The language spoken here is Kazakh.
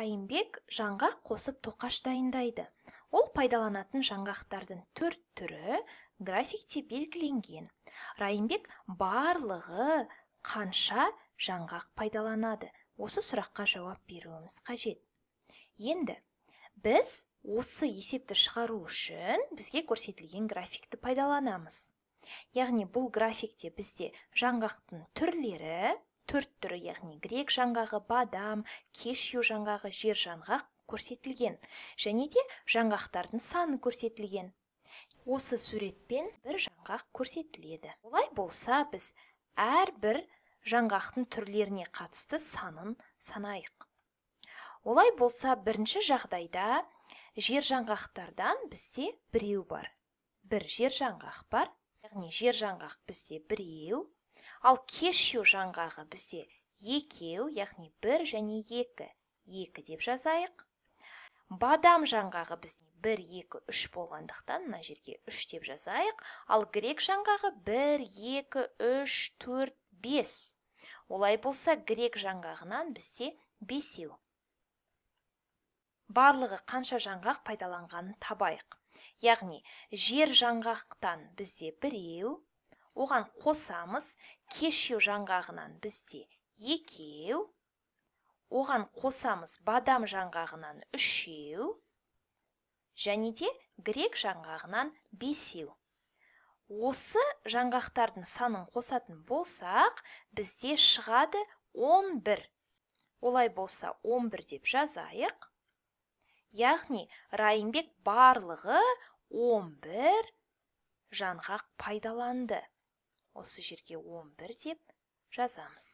райымбек жаңғақ қосып тоқаш дайындайды ол пайдаланатын жаңғақтардың төрт түрі графикте белгіленген райымбек барлығы қанша жаңғақ пайдаланады осы сұраққа жауап беруіміз қажет енді біз осы есепті шығару үшін бізге көрсетілген графикті пайдаланамыз яғни бұл графикте бізде жаңғақтың түрлері төрт түрі яғни грек жаңғағы бадам кешью жаңғағы жер жаңғақ көрсетілген және де жаңғақтардың саны көрсетілген осы суретпен бір жаңғақ көрсетіледі олай болса біз әрбір жаңғақтың түрлеріне қатысты санын санайық олай болса бірінші жағдайда жер жаңғақтардан бізде біреу бар бір жер жаңғақ бар яғни жер жаңғақ бізде біреу ал кешью жаңғағы бізде екеу яғни бір және екі екі деп жазайық бадам жаңғағы бізде бір екі үш болғандықтан мына жерге үш деп жазайық ал грек жаңғағы бір екі үш төрт бес олай болса грек жаңғағынан бізде бесеу барлығы қанша жаңғақ пайдаланғанын табайық яғни жер жаңғақтан бізде біреу оған қосамыз кешеу жаңғағынан бізде екеу оған қосамыз бадам жаңғағынан үшеу және де грек жаңғағынан бесеу осы жаңғақтардың санын қосатын болсақ бізде шығады 11 олай болса 11 деп жазайық яғни райымбек барлығы 11 жаңғақ пайдаланды осы жерге 11 деп жазамыз